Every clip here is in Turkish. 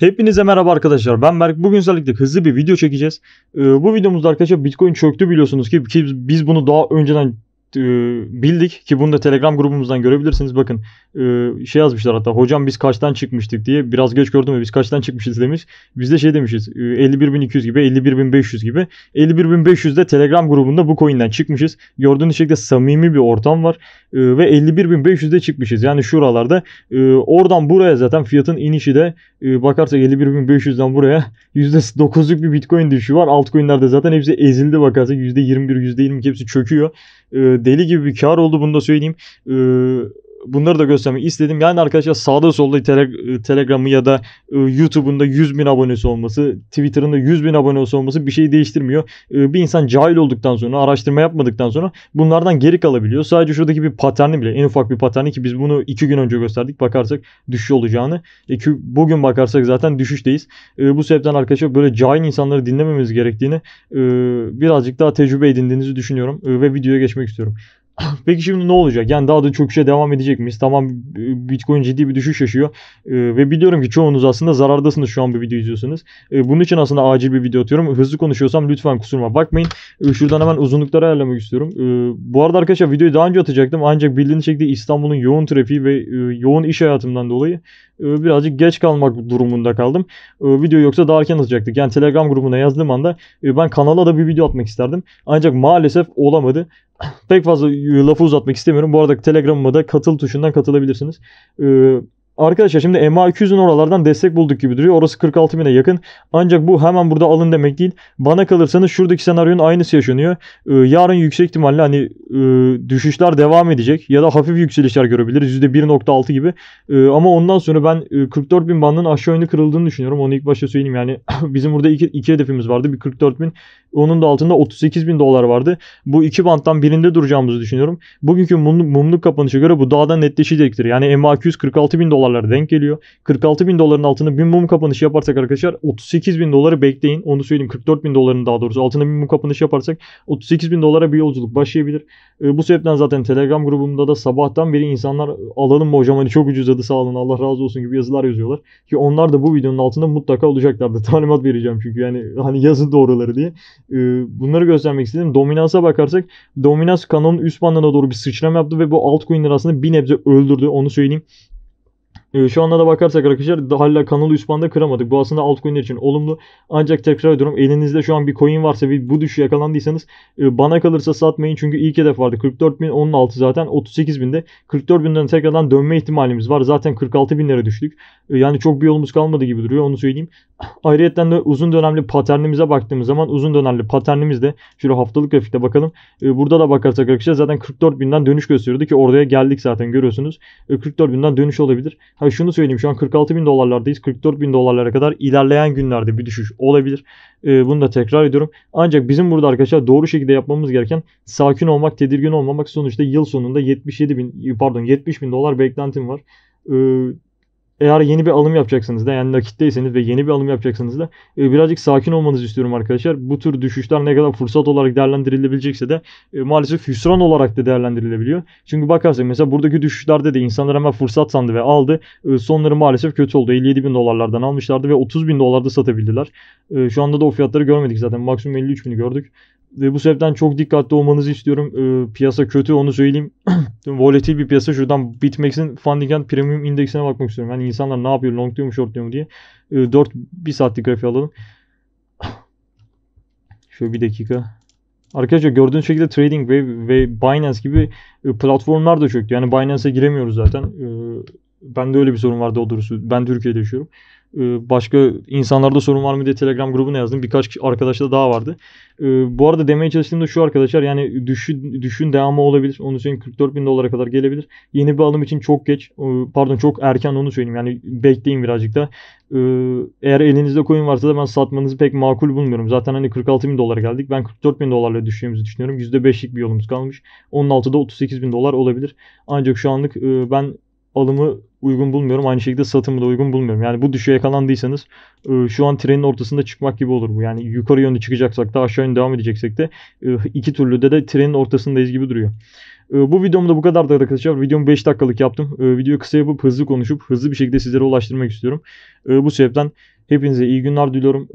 Hepinize merhaba arkadaşlar. Ben Berk. Bugün özellikle hızlı bir video çekeceğiz. Ee, bu videomuzda arkadaşlar Bitcoin çöktü biliyorsunuz ki biz bunu daha önceden ee, bildik ki bunu da Telegram grubumuzdan görebilirsiniz. Bakın e, şey yazmışlar hatta hocam biz kaçtan çıkmıştık diye biraz geç gördüm ve biz kaçtan çıkmışız demiş. Biz de şey demişiz 51.200 e, gibi 51.500 gibi 51.500'de Telegram grubunda bu coin'den çıkmışız. Gördüğünüz şekilde samimi bir ortam var e, ve 51.500'de çıkmışız. Yani şuralarda oradan buraya zaten fiyatın inişi de bakarsak 51.500'den buraya %9'luk bir bitcoin düşüşü var. Altcoin'lerde zaten hepsi ezildi bakarsak %21 %22 hepsi çöküyor ee, deli gibi bir kar oldu bunu da söyleyeyim. Ee, bunları da göstermek istedim. Yani arkadaşlar sağda solda tele, Telegram'ı ya da e, ıı, YouTube'un da 100 bin abonesi olması, Twitter'ın da 100 bin abonesi olması bir şey değiştirmiyor. E, bir insan cahil olduktan sonra, araştırma yapmadıktan sonra bunlardan geri kalabiliyor. Sadece şuradaki bir paterni bile, en ufak bir paterni ki biz bunu 2 gün önce gösterdik. Bakarsak düşüş olacağını. E, ki bugün bakarsak zaten düşüşteyiz. E, bu sebepten arkadaşlar böyle cahil insanları dinlememiz gerektiğini e, birazcık daha tecrübe edindiğinizi düşünüyorum e, ve videoya geçmek istiyorum. Peki şimdi ne olacak? Yani daha da çöküşe devam edecek miyiz? Tamam e, Bitcoin ciddi bir düşüş yaşıyor. E, ve biliyorum ki çoğunuz aslında zarardasınız şu an bir video izliyorsunuz. E, bunun için aslında acil bir video atıyorum. Hızlı konuşuyorsam lütfen kusuruma bakmayın. E, şuradan hemen uzunlukları ayarlamak istiyorum. E, bu arada arkadaşlar videoyu daha önce atacaktım. Ancak bildiğiniz şekilde İstanbul'un yoğun trafiği ve e, yoğun iş hayatımdan dolayı e, birazcık geç kalmak durumunda kaldım. E, video yoksa daha erken atacaktık. Yani Telegram grubuna yazdığım anda e, ben kanala da bir video atmak isterdim. Ancak maalesef olamadı pek fazla lafı uzatmak istemiyorum. Bu arada Telegram'ıma da katıl tuşundan katılabilirsiniz. Ee, Arkadaşlar şimdi MA200'ün oralardan destek bulduk gibi duruyor. Orası 46 bine yakın. Ancak bu hemen burada alın demek değil. Bana kalırsanız şuradaki senaryonun aynısı yaşanıyor. Ee, yarın yüksek ihtimalle hani e, düşüşler devam edecek ya da hafif yükselişler görebiliriz. %1.6 gibi. E, ama ondan sonra ben e, 44 bin bandının aşağı yönlü kırıldığını düşünüyorum. Onu ilk başta söyleyeyim yani. bizim burada iki, iki hedefimiz vardı. Bir 44 bin. Onun da altında 38 bin dolar vardı. Bu iki banttan birinde duracağımızı düşünüyorum. Bugünkü mumluk, mumluk kapanışa göre bu daha da netleşecektir. Yani MA200 46 bin dolar dolarlara denk geliyor. 46 bin doların altında bir mum kapanışı yaparsak arkadaşlar 38 bin doları bekleyin. Onu söyleyeyim 44 bin doların daha doğrusu altında bir mum kapanışı yaparsak 38 bin dolara bir yolculuk başlayabilir. E, bu sebepten zaten Telegram grubumda da sabahtan beri insanlar alalım mı hocam hani çok ucuzladı sağ olun Allah razı olsun gibi yazılar yazıyorlar. Ki onlar da bu videonun altında mutlaka olacaklardı. Talimat vereceğim çünkü yani hani yazın doğruları diye. E, bunları göstermek istedim. Dominansa bakarsak dominans kanonun üst bandına doğru bir sıçrama yaptı ve bu altcoin'ler aslında bir nebze öldürdü onu söyleyeyim. Ee, şu anda da bakarsak arkadaşlar hala kanalı üst banda kıramadık. Bu aslında altcoin'ler için olumlu. Ancak tekrar ediyorum elinizde şu an bir coin varsa ve bu düşü yakalandıysanız e, bana kalırsa satmayın. Çünkü ilk hedef vardı 44 onun altı zaten 38.000'de 44.000'den 44 tekrardan dönme ihtimalimiz var. Zaten 46.000'lere düştük. E, yani çok bir yolumuz kalmadı gibi duruyor onu söyleyeyim. Ayrıyeten de uzun dönemli paternimize baktığımız zaman uzun dönemli paternimiz de şöyle haftalık grafikte bakalım. E, burada da bakarsak arkadaşlar zaten 44.000'den dönüş gösteriyordu ki oraya geldik zaten görüyorsunuz. 44.000'den dönüş olabilir. Ha şunu söyleyeyim şu an 46 bin dolarlardayız. 44 bin dolarlara kadar ilerleyen günlerde bir düşüş olabilir. Ee, bunu da tekrar ediyorum. Ancak bizim burada arkadaşlar doğru şekilde yapmamız gereken sakin olmak, tedirgin olmamak. Sonuçta yıl sonunda 77 bin pardon 70 bin dolar beklentim var. Ee, eğer yeni bir alım yapacaksınız da yani nakitteyseniz ve yeni bir alım yapacaksınız da e, birazcık sakin olmanızı istiyorum arkadaşlar. Bu tür düşüşler ne kadar fırsat olarak değerlendirilebilecekse de e, maalesef hüsran olarak da değerlendirilebiliyor. Çünkü bakarsak mesela buradaki düşüşlerde de insanlar hemen fırsat sandı ve aldı. E, sonları maalesef kötü oldu. 57 bin dolarlardan almışlardı ve 30 bin dolarda satabildiler. E, şu anda da o fiyatları görmedik zaten. Maksimum 53 bini gördük. Ve bu sebepten çok dikkatli olmanızı istiyorum. E, piyasa kötü onu söyleyeyim. Volatil bir piyasa. Şuradan Bitmex'in Funding and Premium indeksine bakmak istiyorum. Yani insanlar ne yapıyor? Long diyor mu short diyor mu diye. E, 4 1 saatlik grafiği alalım. Şöyle bir dakika. Arkadaşlar gördüğünüz şekilde Trading ve, ve Binance gibi e, platformlar da çöktü. Yani Binance'e giremiyoruz zaten. E, ben de öyle bir sorun var daha doğrusu. Ben Türkiye'de yaşıyorum. Ee, başka insanlarda sorun var mı diye Telegram grubuna yazdım. Birkaç arkadaş da daha vardı. Ee, bu arada demeye çalıştığım da şu arkadaşlar yani düşün, düşün devamı olabilir. Onu söyleyeyim 44 bin dolara kadar gelebilir. Yeni bir alım için çok geç. Ee, pardon çok erken onu söyleyeyim. Yani bekleyin birazcık da. Ee, eğer elinizde coin varsa da ben satmanızı pek makul bulmuyorum. Zaten hani 46 bin dolara geldik. Ben 44 bin dolarla düşeceğimizi düşünüyorum. %5'lik bir yolumuz kalmış. Onun altı 38 bin dolar olabilir. Ancak şu anlık e, ben alımı uygun bulmuyorum. Aynı şekilde satımı da uygun bulmuyorum. Yani bu düşüğe yakalandıysanız e, şu an trenin ortasında çıkmak gibi olur bu. Yani yukarı yönde çıkacaksak da aşağı yönde devam edeceksek de e, iki türlü de de trenin ortasındayız gibi duruyor. E, bu videomda bu kadar da arkadaşlar. Videomu 5 dakikalık yaptım. Videoyu kısa yapıp hızlı konuşup hızlı bir şekilde sizlere ulaştırmak istiyorum. Bu sebepten hepinize iyi günler diliyorum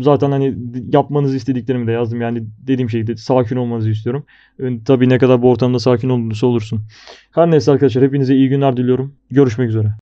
zaten hani yapmanızı istediklerimi de yazdım. Yani dediğim şekilde sakin olmanızı istiyorum. Tabii ne kadar bu ortamda sakin olursa olursun. Her neyse arkadaşlar hepinize iyi günler diliyorum. Görüşmek üzere.